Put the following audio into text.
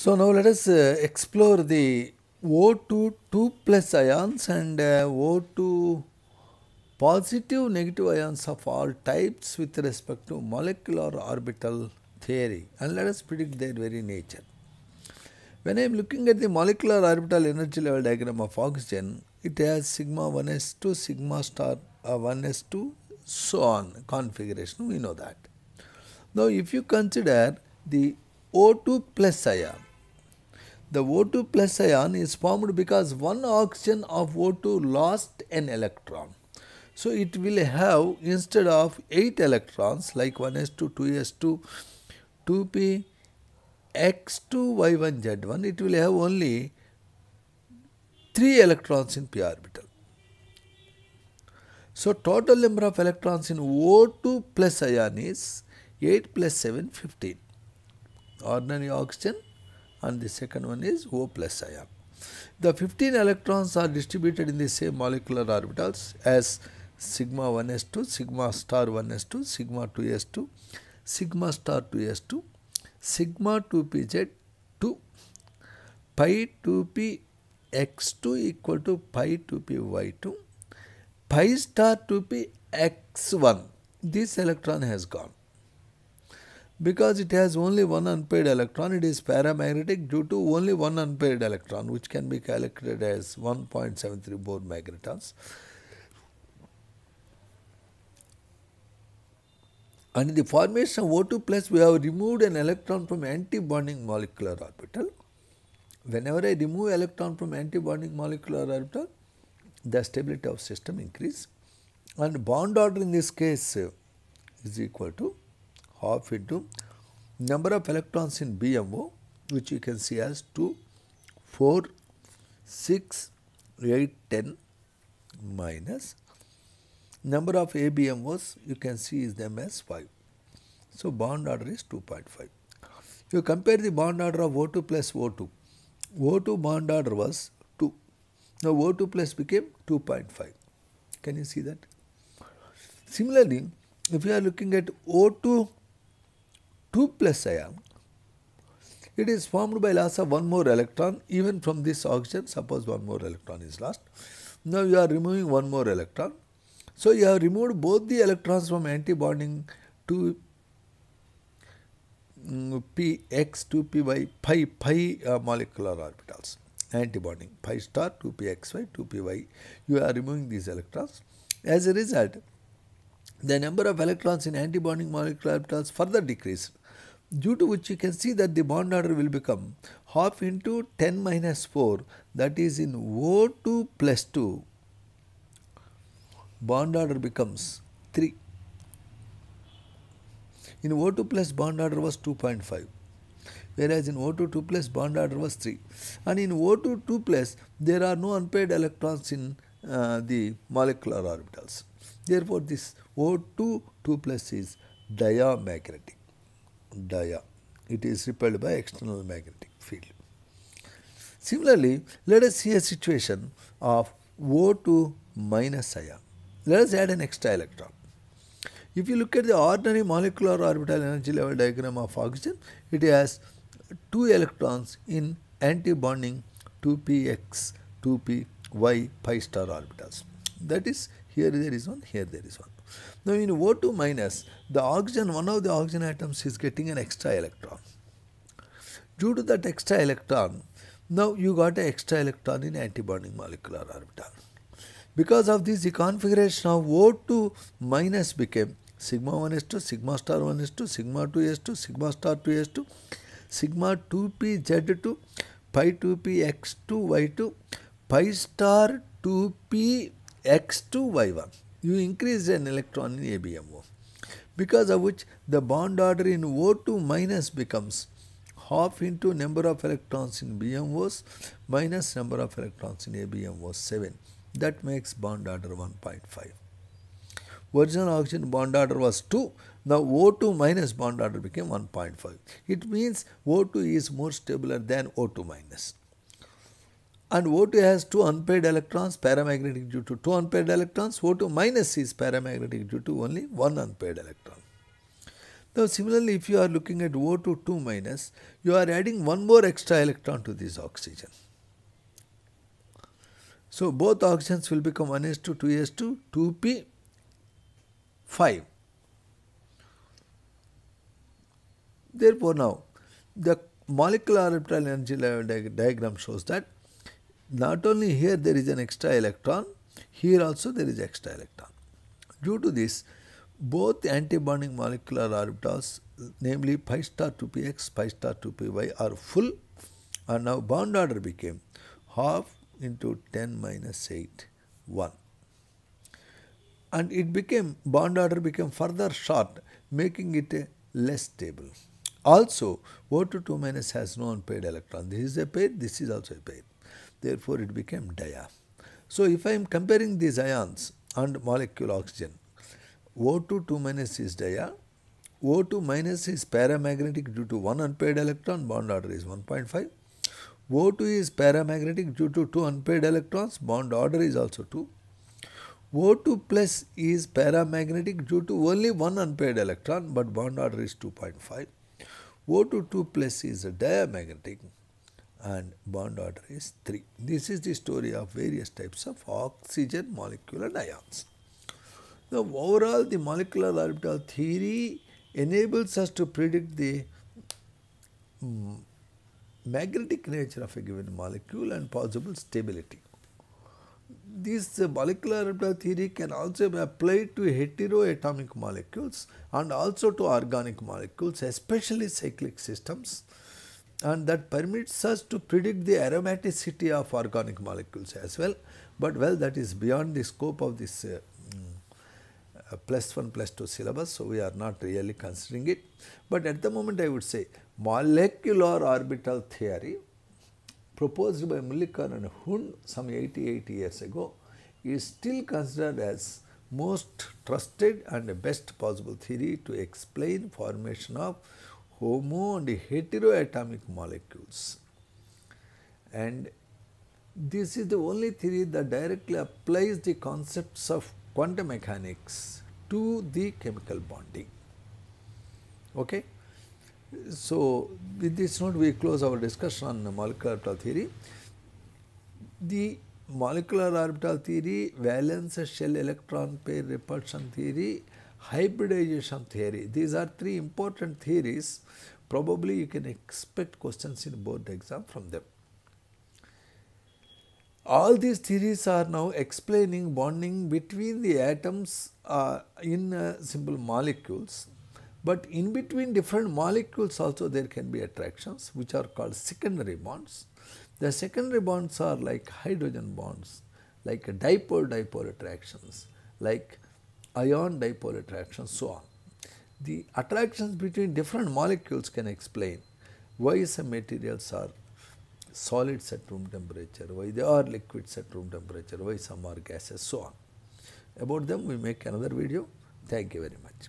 So now let us uh, explore the O2 2 plus ions and uh, O2 positive negative ions of all types with respect to molecular orbital theory and let us predict their very nature. When I am looking at the molecular orbital energy level diagram of oxygen, it has sigma 1s2, sigma star uh, 1s2, so on configuration, we know that. Now if you consider the O2 plus ion, the O2 plus ion is formed because one oxygen of O2 lost an electron. So it will have instead of 8 electrons like 1s2, 2s2, 2p, x2, y1, z1, it will have only 3 electrons in p orbital. So total number of electrons in O2 plus ion is 8 plus 7, 15. Ordinary oxygen and the second one is O plus ion. The 15 electrons are distributed in the same molecular orbitals as sigma 1s2, sigma star 1s2, sigma 2s2, sigma star 2s2, sigma 2pz 2, pi 2p x2 equal to pi 2p y2, pi star 2p x1. This electron has gone. Because it has only one unpaired electron, it is paramagnetic due to only one unpaired electron, which can be calculated as 1.73 Bohr magnetons. And in the formation of O2 plus, we have removed an electron from anti-bonding molecular orbital. Whenever I remove electron from anti-bonding molecular orbital, the stability of system increase. And bond order in this case is equal to half into number of electrons in BMO which you can see as 2, 4, 6, 8, 10 minus number of ABMOs you can see is them as 5. So bond order is 2.5. You compare the bond order of O2 plus O2. O2 bond order was 2. Now O2 plus became 2.5. Can you see that? Similarly, if you are looking at O2 2 plus ion. It is formed by loss of one more electron even from this oxygen suppose one more electron is lost. Now you are removing one more electron. So you have removed both the electrons from antibonding to mm, p x 2 py pi pi uh, molecular orbitals antibonding pi star 2 p x y 2 p y you are removing these electrons as a result the number of electrons in antibonding molecular orbitals further decreased due to which you can see that the bond order will become half into 10 minus 4 that is in O2 plus 2 bond order becomes 3. In O2 plus bond order was 2.5 whereas in O2 2 plus bond order was 3 and in O2 2 plus there are no unpaired electrons in uh, the molecular orbitals. Therefore, this O2 2 plus is diamagnetic dia. It is repelled by external magnetic field. Similarly, let us see a situation of O2 minus ion. Let us add an extra electron. If you look at the ordinary molecular orbital energy level diagram of oxygen, it has two electrons in anti-bonding 2px, 2py, pi star orbitals. That is, here there is one, here there is one. Now in O2 minus, the oxygen, one of the oxygen atoms is getting an extra electron. Due to that extra electron, now you got an extra electron in antibonding molecular orbital. Because of this, the configuration of O2 minus became sigma 1 2 sigma star 1s2, sigma 2s 2 sigma star 2 sigma 2p z2 pi 2p x2 y2 pi star 2p x2 y1 you increase an electron in ABMO, because of which the bond order in O2 minus becomes half into number of electrons in BMOs minus number of electrons in ABMOs 7. That makes bond order 1.5. Original oxygen bond order was 2. Now O2 minus bond order became 1.5. It means O2 is more stable than O2 minus and O2 has 2 unpaired electrons paramagnetic due to 2 unpaired electrons, O2 minus is paramagnetic due to only 1 unpaired electron. Now similarly if you are looking at O2 2 minus, you are adding one more extra electron to this oxygen. So both oxygens will become 1s2, 2s2, 2p, 5. Therefore now the molecular orbital energy level diagram shows that not only here there is an extra electron, here also there is extra electron. Due to this, both antibonding molecular orbitals, namely pi star 2px, pi star 2py are full and now bond order became half into 10 minus 8, 1. And it became, bond order became further short, making it less stable. Also, O2 2 minus has no unpaired electron. This is a pair, this is also a pair. Therefore, it became dia. So, if I am comparing these ions and molecule oxygen, O2 2 minus is dia, O2 minus is paramagnetic due to one unpaired electron, bond order is one5 O2 is paramagnetic due to two unpaired electrons, bond order is also 2. O2 plus is paramagnetic due to only one unpaired electron, but bond order is 2.5. O2 2 plus is a diamagnetic and bond order is 3. This is the story of various types of oxygen molecular ions. Now overall the molecular orbital theory enables us to predict the um, magnetic nature of a given molecule and possible stability. This uh, molecular orbital theory can also be applied to heteroatomic molecules and also to organic molecules, especially cyclic systems and that permits us to predict the aromaticity of organic molecules as well. But well that is beyond the scope of this uh, mm, uh, plus 1 plus 2 syllabus. So, we are not really considering it. But at the moment I would say molecular orbital theory proposed by Mullikan and Hund some 80 years ago is still considered as most trusted and best possible theory to explain formation of homo and heteroatomic molecules. And this is the only theory that directly applies the concepts of quantum mechanics to the chemical bonding. Okay? So, with this note we close our discussion on the molecular orbital theory. The molecular orbital theory, valence shell electron pair repulsion theory hybridization theory. These are three important theories. Probably you can expect questions in board exam from them. All these theories are now explaining bonding between the atoms uh, in uh, simple molecules. But in between different molecules also there can be attractions which are called secondary bonds. The secondary bonds are like hydrogen bonds, like dipole-dipole attractions, like ion dipole attractions, so on. The attractions between different molecules can explain why some materials are solids at room temperature, why they are liquids at room temperature, why some are gases, so on. About them we make another video. Thank you very much.